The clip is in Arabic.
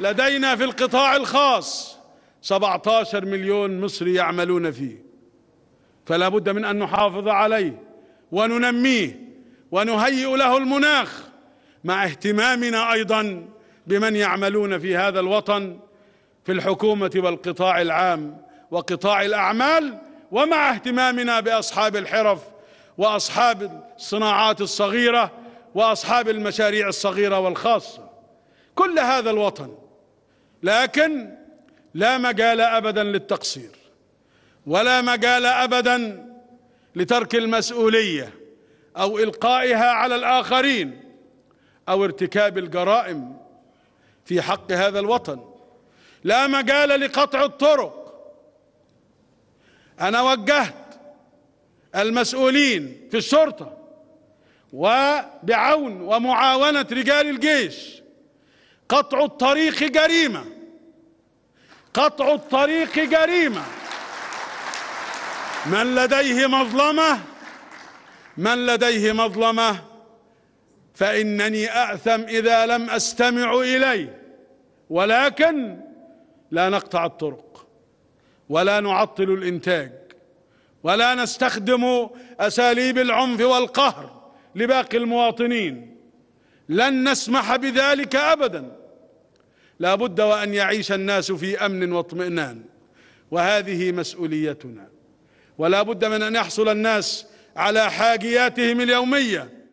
لدينا في القطاع الخاص 17 مليون مصري يعملون فيه فلا بد من أن نحافظ عليه وننميه ونهيئ له المناخ مع اهتمامنا أيضا بمن يعملون في هذا الوطن في الحكومة والقطاع العام وقطاع الأعمال ومع اهتمامنا بأصحاب الحرف وأصحاب الصناعات الصغيرة وأصحاب المشاريع الصغيرة والخاصة كل هذا الوطن لكن لا مجال ابدا للتقصير ولا مجال ابدا لترك المسؤوليه او القائها على الاخرين او ارتكاب الجرائم في حق هذا الوطن لا مجال لقطع الطرق انا وجهت المسؤولين في الشرطه وبعون ومعاونه رجال الجيش قطع الطريق جريمه قطع الطريق جريمة من لديه مظلمة من لديه مظلمة فإنني أأثم إذا لم أستمع إليه ولكن لا نقطع الطرق ولا نعطل الإنتاج ولا نستخدم أساليب العنف والقهر لباقي المواطنين لن نسمح بذلك أبداً لا بد وان يعيش الناس في امن واطمئنان وهذه مسؤوليتنا ولا بد من ان يحصل الناس على حاجياتهم اليوميه